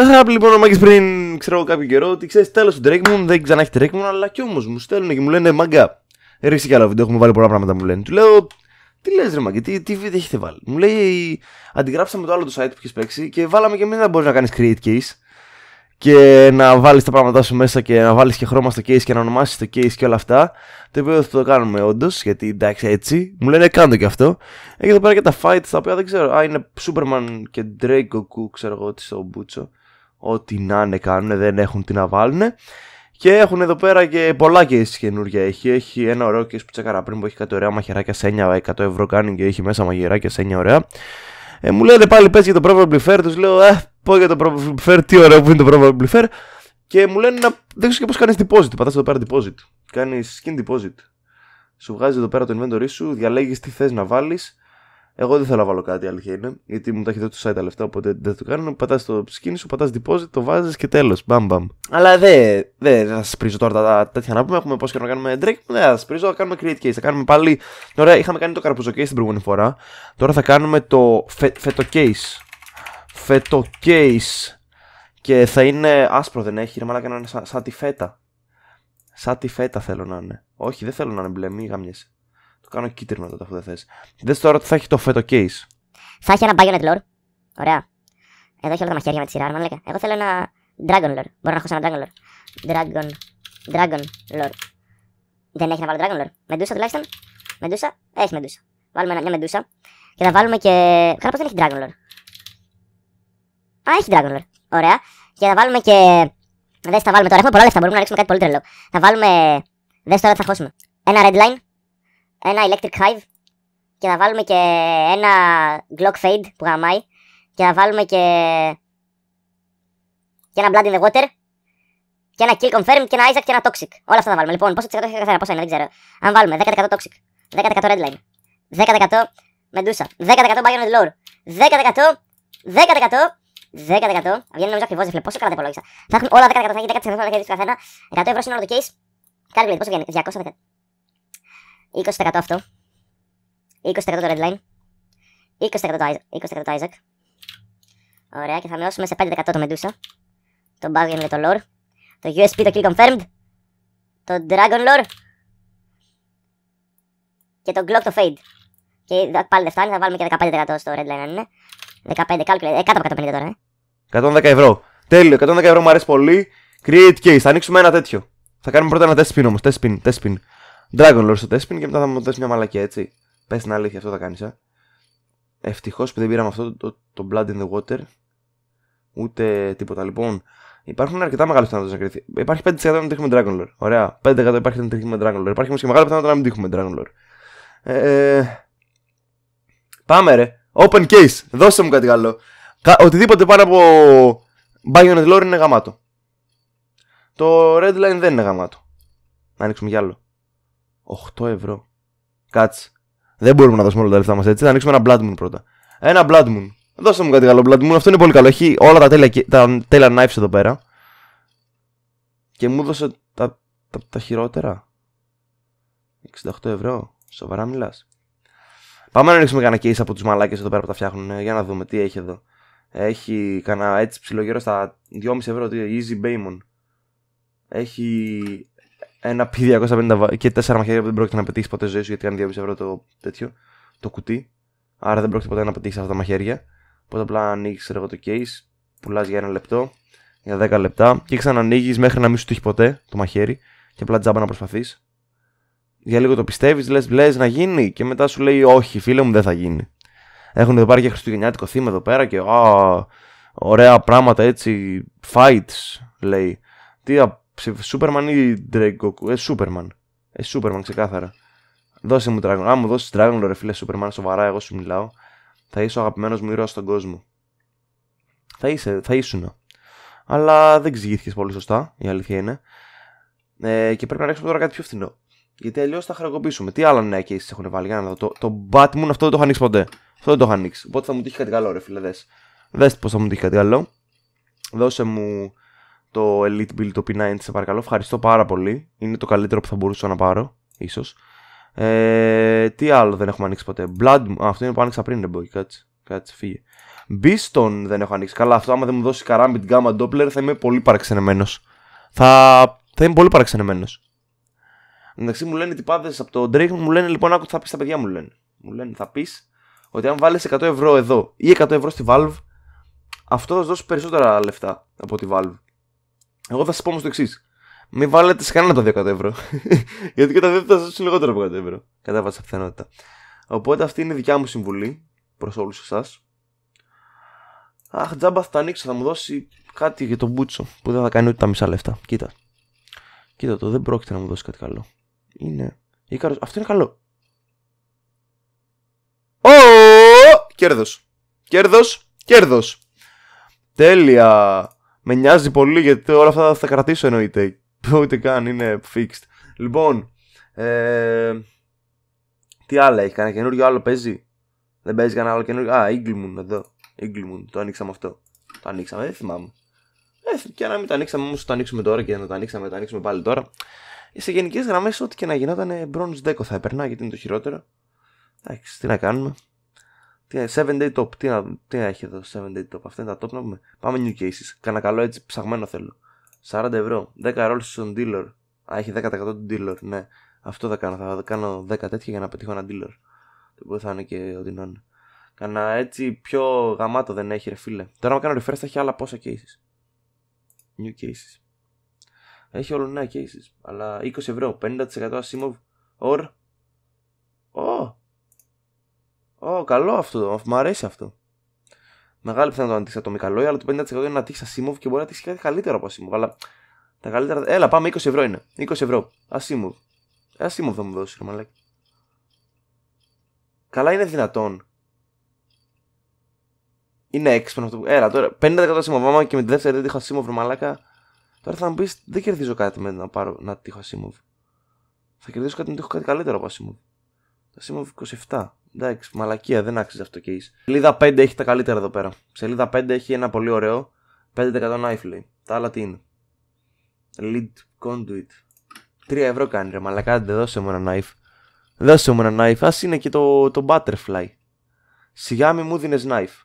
Χάπη λοιπόν ο Μάγκης πριν ξέρω εγώ κάποιο καιρό ότι ξέρεις τέλος του Drake δεν ξανά έχει Drake αλλά κι όμως μου στέλνουν και μου λένε Μάγκα ρίξε κι άλλο βίντεο έχουμε βάλει πολλά πράγματα μου λένε Του λέω τι λες ρε Μάγκη τι, τι βίντεο έχετε βάλει Μου λέει αντιγράψαμε το άλλο το site που έχεις παίξει και βάλαμε και εμείς να μπορείς να κάνεις create case και να βάλεις τα πράγματά σου μέσα και να βάλεις και χρώμα στο case και να ονομάσεις το case και όλα αυτά το οποίο θα το κάνουμε όντως, γιατί εντάξει έτσι μου λένε κάντο και αυτό έχει εδώ πέρα και τα fights τα οποία δεν ξέρω α είναι Superman και Drake Goku ξέρω εγώ τι στο Μπούτσο ό,τι να είναι κάνουν, δεν έχουν τι να βάλουν. Και έχουν εδώ πέρα και πολλά case καινούργια. Έχει, έχει ένα ωραίο case που τσέκαρα πριν που έχει κάτι ωραία μαχαιράκια σε 9, 100 ευρώ κάνει και έχει μέσα μαγειράκια σε 9 ωραία. Ε, μου λένε πάλι πες για το Probably Fair, τους λέω ε, πω για το Probably Fair, τι ωραίο που είναι το Probably Fair. Και μου λένε να δεν ξέρω και πώς κάνεις deposit, πατάς εδώ πέρα deposit, κάνεις skin deposit. Σου βγάζεις εδώ πέρα το inventory σου, διαλέγεις τι θες να βάλεις εγώ δεν θέλω να βάλω κάτι, αλήθεια είναι. Γιατί μου τα έχει δώσει το site τα λεφτά, οπότε δεν το κάνω. Πατάς το σκίνη σου, πατάς deposit, το βάζεις και τέλος. Μπαμ, μπαμ. Αλλά δεν δε, δε θα σας πρίζω τώρα τα, τα, τέτοια να πούμε. Έχουμε πώς και να κάνουμε Drake. Δεν ναι, θα σας πρίζω, θα κάνουμε create case. Θα κάνουμε πάλι. Ωραία, είχαμε κάνει το καρπουζο case την προηγούμενη φορά. Τώρα θα κάνουμε το φε, φετο case. Φετο case. Και θα είναι άσπρο, δεν έχει. Είναι μάλλον να είναι σαν, τη φέτα. Σαν τη φέτα θέλω να είναι. Όχι, δεν θέλω να είναι μπλε, μη γαμιέσαι κάνω κίτρινο τότε αφού δεν θες. Δες τώρα ότι θα έχει το φέτο case. Θα έχει ένα Bayonet Lore. Ωραία. Εδώ έχει όλα τα μαχαίρια με τη σειρά, μάλλον Εγώ θέλω ένα Dragon Lore. Μπορώ να έχω ένα Dragon Lore. Dragon. Dragon Lore. Δεν έχει να βάλω Dragon Lore. Μεντούσα τουλάχιστον. Μεντούσα. Έχει μεντούσα. Βάλουμε μια μεντούσα. Και θα βάλουμε και. Κάπω δεν έχει Dragon Lore. Α, έχει Dragon Lore. Ωραία. Και θα βάλουμε και. Δεν θα βάλουμε τώρα. Έχουμε πολλά λεφτά. Μπορούμε να ρίξουμε κάτι πολύ τρελό. Θα βάλουμε. Δες τώρα θα χώσουμε. Ένα red line ένα electric hive και θα βάλουμε και ένα Glock Fade που γαμάει και θα βάλουμε και, και ένα Blood in the Water και ένα Kill Confirm και ένα Isaac και ένα Toxic. Όλα αυτά θα βάλουμε. Λοιπόν, πόσο έχει καθένα, πόσο είναι, δεν ξέρω. Αν βάλουμε 10% Toxic, 10% Redline, 10% Medusa, 10% Bayonet Lore, 10%, 10%, 10%, βγαίνει νομίζω ακριβώς, φίλε, πόσο καλά τα υπολόγισα. Θα έχουμε όλα 10% θα έχει 10% θα έχει καθένα, 100 ευρώ είναι όλο το case. Κάλυπλε, πόσο βγαίνει, 210. 20% αυτό. 20% το redline. 20% το, 20% το Isaac. Ωραία, και θα μειώσουμε σε 5% το Medusa. Το Bavian με το Lore. Το USP το Kill Confirmed. Το Dragon Lore. Και το Glock το Fade. Και πάλι δεν φτάνει, θα βάλουμε και 15% στο Redline αν είναι. 15 calculate, ε, κάτω από 150 τώρα. Ε. 110 ευρώ. Τέλειο, 110 ευρώ μου αρέσει πολύ. Create case, θα ανοίξουμε ένα τέτοιο. Θα κάνουμε πρώτα ένα test spin όμως. Test spin, test spin. Dragon Lord στο Τέσπιν και μετά θα μου δώσεις μια μαλακή έτσι. Πες την αλήθεια, αυτό θα κάνεις, Ε. Ευτυχώς που δεν πήραμε αυτό το, το, Blood in the Water. Ούτε τίποτα. Λοιπόν, υπάρχουν αρκετά μεγάλε πιθανότητε να κρυθεί. Υπάρχει 5% να τύχουμε Dragon Lord. Ωραία. 5% υπάρχει να τύχουμε Dragon Lord. Υπάρχει όμως και μεγάλη πιθανότητα να μην τύχουμε Dragon Lord. Ε, ε, πάμε ρε. Open case. Δώσε μου κάτι άλλο Οτιδήποτε πάνω από Bionet Lore είναι γαμάτο. Το Red Line δεν είναι γαμάτο. Να ανοίξουμε κι άλλο. 8 ευρώ. Κάτσε. Δεν μπορούμε να δώσουμε όλα τα λεφτά μας έτσι. Θα ανοίξουμε ένα Blood Moon πρώτα. Ένα Blood Moon. Δώστε μου κάτι καλό Blood Moon. Αυτό είναι πολύ καλό. Έχει όλα τα τέλεια, τα τέλεια knives εδώ πέρα. Και μου δώσε τα, τα, τα χειρότερα. 68 ευρώ. Σοβαρά μιλάς. Πάμε να ανοίξουμε κανένα case από τους μαλάκες εδώ πέρα που τα φτιάχνουν. Ε, για να δούμε τι έχει εδώ. Έχει κανένα έτσι ψηλό γύρω στα 2,5 ευρώ. Easy Baymon. Έχει ένα P250 και 4 μαχαίρια που δεν πρόκειται να πετύχεις ποτέ ζωή σου γιατί κάνει 2,5 ευρώ το τέτοιο, το κουτί. Άρα δεν πρόκειται ποτέ να πετύχεις αυτά τα μαχαίρια. Οπότε απλά ανοίξει το case, πουλάς για ένα λεπτό, για 10 λεπτά και ξανανοίγεις μέχρι να μην σου τύχει ποτέ το μαχαίρι και απλά τζάμπα να προσπαθείς. Για λίγο το πιστεύεις, λες, λες να γίνει και μετά σου λέει Όχι, φίλε μου, δεν θα γίνει. Έχουν εδώ πάρει και χριστουγεννιάτικο θύμα εδώ πέρα και Α, ωραία πράγματα έτσι, fights λέει. Τι Σούπερμαν ή Drake Goku. Ε, Σούπερμαν. Ε, Σούπερμαν ξεκάθαρα. Δώσε μου Dragon. Αν μου δώσεις Dragon ρε φίλε Σούπερμαν, σοβαρά, εγώ σου μιλάω. Θα είσαι ο αγαπημένος μου ήρωας στον κόσμο. Θα είσαι, θα ήσουν. Αλλά δεν ξηγήθηκε πολύ σωστά, η αλήθεια είναι. Ε, και πρέπει να ρίξουμε τώρα κάτι πιο φθηνό. Γιατί αλλιώς θα χρεοκοπήσουμε Τι άλλα νέα cases έχουν βάλει, για να δω. Το, το Batman αυτό δεν το είχα ανοίξει ποτέ. Αυτό δεν το είχα ανοίξει. Οπότε θα μου τύχει κάτι καλό, ρε φίλε. Δες πώ θα μου τύχει κάτι καλό. Δώσε μου το Elite Build το p 9 σε παρακαλώ. Ευχαριστώ πάρα πολύ. Είναι το καλύτερο που θα μπορούσα να πάρω, ίσως. Ε, τι άλλο δεν έχουμε ανοίξει ποτέ. Blood, α, αυτό είναι που άνοιξα πριν, δεν μπορεί. Κάτσε, κάτσε, φύγε. Beaston δεν έχω ανοίξει. Καλά, αυτό άμα δεν μου δώσει Karambit Gamma Doppler θα είμαι πολύ παραξενεμένος. Θα, θα είμαι πολύ παραξενεμένος. Εντάξει, μου λένε τυπάδες από το Drake, μου λένε λοιπόν, άκου θα πεις τα παιδιά μου λένε. Μου λένε, θα πεις ότι αν βάλεις 100 ευρώ εδώ ή 100 ευρώ στη Valve, αυτό θα σου δώσει περισσότερα λεφτά από τη Valve. Εγώ θα σας πω όμως το εξής. Μην βάλετε σε κανένα τα 200 ευρώ. Γιατί και τα δύο θα σας λιγότερο από 100 ευρώ. Κατά βάση πιθανότητα. Οπότε αυτή είναι η δικιά μου συμβουλή προς όλους εσάς. Αχ, τζάμπα θα τα ανοίξω, θα μου δώσει κάτι για τον Μπούτσο που δεν θα κάνει ούτε τα μισά λεφτά. Κοίτα. Κοίτα το, δεν πρόκειται να μου δώσει κάτι καλό. Είναι. Αυτό είναι καλό. Ο! Κέρδος. Κέρδος. Κέρδος. Τέλεια με νοιάζει πολύ γιατί όλα αυτά θα τα κρατήσω εννοείται. Ούτε καν είναι fixed. Λοιπόν, ε, τι άλλα έχει, κανένα καινούριο άλλο παίζει. Δεν παίζει κανένα άλλο καινούριο. Α, Inglemoon εδώ. Inglemoon, το ανοίξαμε αυτό. Το ανοίξαμε, δεν θυμάμαι. Ε, και να μην το ανοίξαμε όμως, το ανοίξουμε τώρα και να το ανοίξαμε, το ανοίξουμε πάλι τώρα. Σε γενικές γραμμές, ό,τι και να γινόταν, ε, bronze deco θα έπαιρνα γιατί είναι το χειρότερο. Εντάξει, τι να κάνουμε. Τι, 7 day top, τι, τι έχει εδώ 7 day top, αυτά είναι τα top να πούμε. Πάμε new cases. Κάνα καλό έτσι ψαγμένο θέλω. 40 ευρώ, 10 rolls στον dealer. Α, έχει 10% του dealer, ναι. Αυτό θα κάνω, θα κάνω 10 τέτοια για να πετύχω ένα dealer. Το οποίο θα είναι και ό,τι να είναι. Κάνα έτσι πιο γαμάτο δεν έχει ρε φίλε. Τώρα να κάνω refresh θα έχει άλλα πόσα cases. New cases. Έχει όλο νέα cases. Αλλά 20 ευρώ, 50% ασύμοβ. or Ω, καλό αυτό, μου αρέσει αυτό. Μεγάλη πιθανότητα να τύχει ατομικά λόγια, αλλά το 50% είναι να τύχει Ασίμοβ και μπορεί να τύχει κάτι καλύτερο από Ασίμοβ. Αλλά τα καλύτερα. Έλα, πάμε 20 ευρώ είναι. 20 ευρώ. Ασίμοβ. Ε, Ασίμοβ θα μου δώσεις, ρε μαλάκι. Καλά είναι δυνατόν. Είναι έξυπνο αυτό που. Έλα τώρα. 50% Ασίμοβ. Άμα και με τη δεύτερη δεν τύχω Ασίμοβ, ρε μαλάκα. Τώρα θα μου πεις, δεν κερδίζω κάτι με να πάρω να τύχω Ασίμοβ. Θα κερδίσω κάτι να τύχω κάτι καλύτερο από Ασίμοβ. Ασίμοβ 27. Εντάξει, μαλακία, δεν άξιζε αυτό το case Σελίδα 5 έχει τα καλύτερα εδώ πέρα. Σελίδα 5 έχει ένα πολύ ωραίο 5% knife λέει. Τα άλλα τι είναι. Lead conduit. 3 ευρώ κάνει ρε μαλακά, δώσε μου ένα knife. Δώσε μου ένα knife. Ας είναι και το, το butterfly. Σιγά μη μου δίνε knife.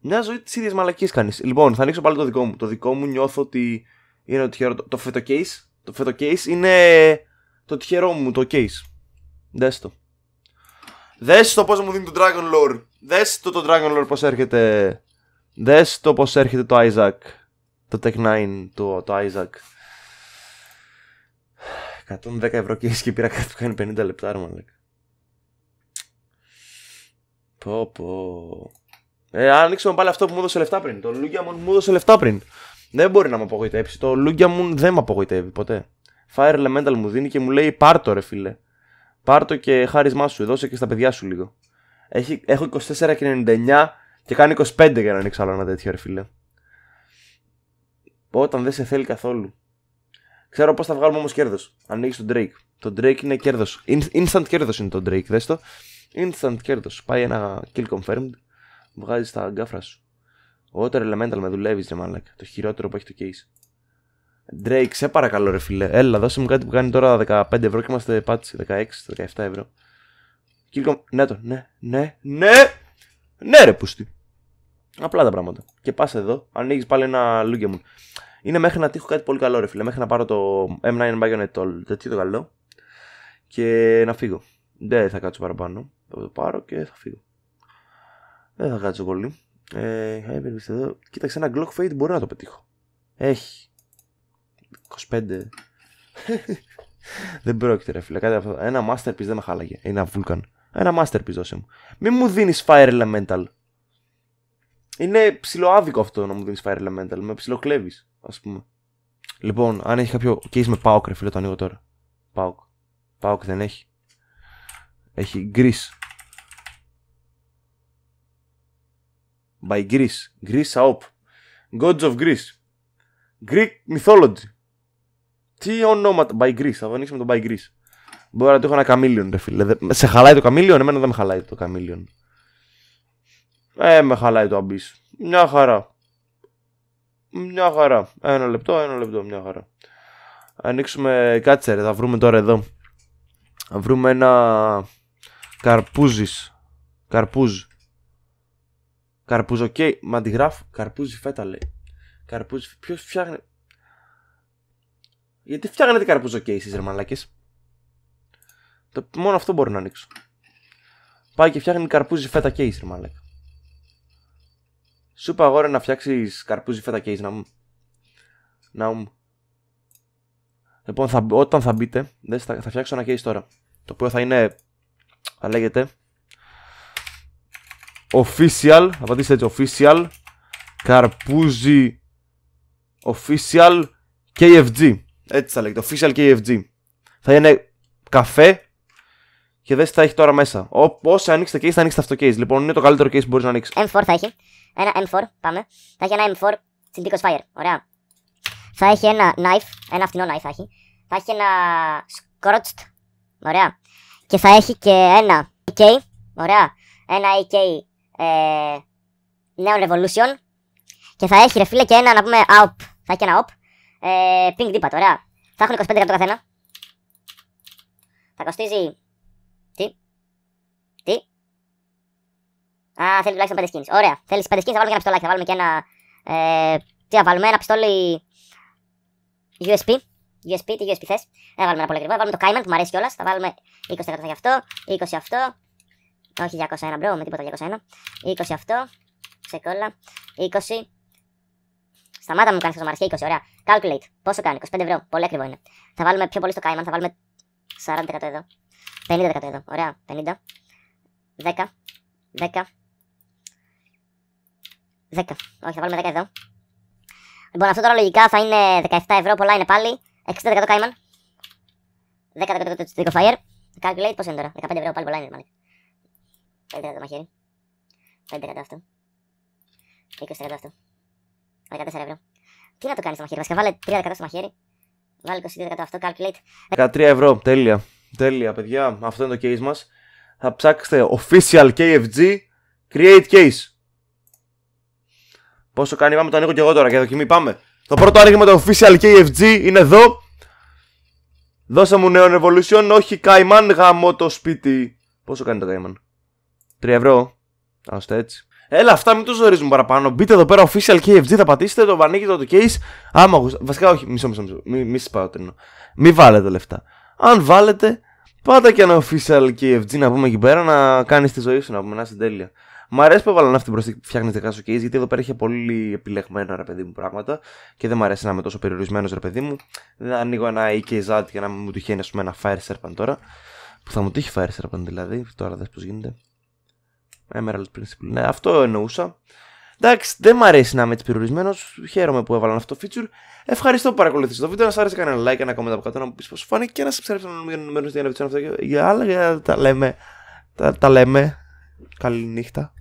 Μια ζωή της ίδιας μαλακής κάνεις. Λοιπόν, θα ανοίξω πάλι το δικό μου. Το δικό μου νιώθω ότι είναι το τυχερό. Το, το Το φετοκέις είναι το τυχερό μου το case. Δες το. Δες το πώς μου δίνει το Dragon Lore. Δες το το Dragon Lore πώς έρχεται. Δες το πώς έρχεται το Isaac. Το Tech 9, το, το Isaac. 110 ευρώ και και πήρα κάτι που κάνει 50 λεπτά, ρε Πω πω. Ε, ανοίξουμε πάλι αυτό που μου έδωσε λεφτά πριν. Το Lugiamon μου έδωσε λεφτά πριν. Δεν μπορεί να με απογοητεύσει. Το Lugiamon δεν με απογοητεύει ποτέ. Fire Elemental μου δίνει και μου λέει πάρτο ρε φίλε. Πάρτο και χάρισμά σου, δώσε και στα παιδιά σου λίγο. Έχει, έχω 24 και 99 και κάνω 25 για να ανοίξω άλλο ένα τέτοιο, ρε φίλε. Όταν δεν σε θέλει καθόλου. Ξέρω πώς θα βγάλουμε όμως κέρδος. Ανοίγεις τον Drake. Το Drake είναι κέρδος. Instant κέρδος είναι το Drake, δες το. Instant κέρδος. Πάει ένα kill confirmed. Βγάζεις τα γκάφρα σου. Water Elemental με δουλεύεις, ρε Το χειρότερο που έχει το case. Drake, σε παρακαλώ, ρε φίλε. Έλα, δώσε μου κάτι που κάνει τώρα 15 ευρώ και ειμαστε πάτσι, πάτησε 16-17 ευρώ. Κίλικο, ναι, το, ναι, ναι, ναι, ναι, ρε πούστη. Απλά τα πράγματα. Και πας εδώ, ανοίγεις πάλι ένα λούγκε μου. Είναι μέχρι να τύχω κάτι πολύ καλό, ρε φίλε. Μέχρι να πάρω το M9 Bionet All. τέτοιο το καλό και να φύγω. Δεν θα κάτσω παραπάνω. Θα το πάρω και θα φύγω. Δεν θα κάτσω πολύ. Ε, εδώ. Κοίταξε ένα Glock Fade μπορεί να το πετύχω. Έχει. 25. δεν πρόκειται, ρε φίλε. Κάτι αυτό. Ένα masterpiece δεν με χάλαγε. Ένα vulcan. Ένα masterpiece, δώσε μου. Μη μου δίνεις fire elemental. Είναι ψιλοάδικο αυτό να μου δίνεις fire elemental. Με ψιλοκλέβεις, ας πούμε. Λοιπόν, αν έχει κάποιο είσαι με Pauk, ρε φίλε, το ανοίγω τώρα. Pauk. Pauk δεν έχει. Έχει Greece. By Greece. Greece AOP. Gods of Greece. Greek mythology. Τι ονόματα. By Greece, θα ανοίξουμε το By Greece. Μπορεί να το έχω ένα καμίλιον, ρε φίλε. Σε χαλάει το καμίλιον, εμένα δεν με χαλάει το καμίλιον. Ε, με χαλάει το αμπί. Μια χαρά. Μια χαρά. Ένα λεπτό, ένα λεπτό, μια χαρά. Ανοίξουμε κάτσε ρε, θα βρούμε τώρα εδώ. Θα βρούμε ένα καρπούζης. Καρπούζ. Καρπούζ, οκ. Okay. Μα Καρπούζι φέτα λέει. Καρπούζι. Ποιος φτιάχνει. Γιατί φτιάχνετε καρπούζο cases ρε μαλάκες. Το, μόνο αυτό μπορεί να ανοίξω. Πάει και φτιάχνει καρπούζι φέτα case ρε μαλάκα. Σου είπα να φτιάξεις καρπούζι φέτα case να μου. Να μου. Λοιπόν όταν θα μπείτε θα, θα φτιάξω ένα κέις τώρα. Το οποίο θα είναι θα λέγεται Official, θα πατήσετε έτσι Official Καρπούζι Official KFG έτσι θα λέγεται. Official KFG. Θα είναι καφέ και δεν τι θα έχει τώρα μέσα. Όσο ανοίξει το case, θα ανοίξει αυτό το case. Λοιπόν, είναι το καλύτερο case που μπορείς να ανοίξεις. M4 θα έχει. Ένα M4, πάμε. Θα έχει ένα M4 στην Fire. Ωραία. Θα έχει ένα knife, ένα φτηνό knife θα έχει. Θα έχει ένα scrotched. Ωραία. Και θα έχει και ένα AK. Ωραία. Ένα AK ε, Neon Revolution. Και θα έχει ρε φίλε και ένα να πούμε op Θα έχει ένα AOP. Ε, pink τωρα, τώρα. Θα έχουν 25 λεπτά. το καθένα. Θα κοστίζει. Τι. Τι. Α, θέλει τουλάχιστον 5 skins. Ωραία. Θέλεις 5 skins, θα βάλουμε και ένα πιστολάκι. Θα βάλουμε και ένα. Ε, τι θα βάλουμε, ένα πιστόλι. USP. USP, τι USP θε. Δεν βάλουμε ένα πολύ ακριβό. Θα βάλουμε το Cayman που μου αρέσει κιόλας. Θα βάλουμε 20% θα γι' αυτό. 20 αυτό. Όχι 201 μπρο, με τίποτα 201. 20 αυτό. Σε κόλλα. 20. Σταμάτα μου κάνεις χαζομαρασιά 20, ωραία. Calculate. Πόσο κάνει, 25 ευρώ. Πολύ ακριβό είναι. Θα βάλουμε πιο πολύ στο Cayman, θα βάλουμε 40% εδώ. 50% εδώ, ωραία. 50. 10. 10. 10. Όχι, θα βάλουμε 10 εδώ. Λοιπόν, αυτό τώρα λογικά θα είναι 17 ευρώ, πολλά είναι πάλι. 60% Cayman. 10% του Tico Fire. Calculate, πόσο είναι τώρα. 15 ευρώ, πάλι πολλά είναι. Μάλλον. 5% το μαχαίρι. 5% αυτό. 20% αυτό. 14 ευρώ. Τι να το κάνεις το μαχαίρι, βασικά βάλε 3% στο μαχαίρι. Βάλε 22% αυτό, calculate. 13 ευρώ, τέλεια. Τέλεια, παιδιά. Αυτό είναι το case μας. Θα ψάξετε official KFG create case. Πόσο κάνει, πάμε το ανοίγω και εγώ τώρα για δοκιμή. Πάμε. Το πρώτο άνοιγμα το official KFG είναι εδώ. Δώσε μου νέο Evolution, όχι Καϊμάν, γαμώ το σπίτι. Πόσο κάνει το Καϊμάν. 3 ευρώ. Άστε έτσι. Έλα, αυτά μην τους ζορίζουν παραπάνω. Μπείτε εδώ πέρα official KFG, θα πατήσετε το βανίκι του case. Άμα γουστά... Βασικά, όχι, μισό, μισό, μισό. Μη, μη σας Μη βάλετε λεφτά. Αν βάλετε, πάτα και ένα official KFG να πούμε εκεί πέρα να κάνεις τη ζωή σου να πούμε να είσαι τέλεια. Μ' αρέσει που έβαλαν αυτή την προσθήκη που φτιάχνεις δικά case, γιατί εδώ πέρα είχε πολύ επιλεγμένο ρε παιδί μου πράγματα και δεν μ' αρέσει να είμαι τόσο περιορισμένος ρε παιδί μου. Δεν ανοίγω ένα EKZ για να μου τυχαίνει ας πούμε ένα Fire Serpent τώρα. Που θα μου τύχει Fire Serpent δηλαδή, τώρα δες πώς γίνεται. Emerald Principle. Ναι, αυτό εννοούσα. Εντάξει, δεν μου αρέσει να είμαι έτσι περιορισμένος. Χαίρομαι που έβαλαν αυτό το feature. Ευχαριστώ που παρακολουθήσατε το βίντεο. Να σα άρεσε ένα like, ένα comment από κάτω να μου πεις πώς σου φάνηκε και να σα να μην για να αυτά για άλλα. Τα λέμε. Τα, τα λέμε. Καλή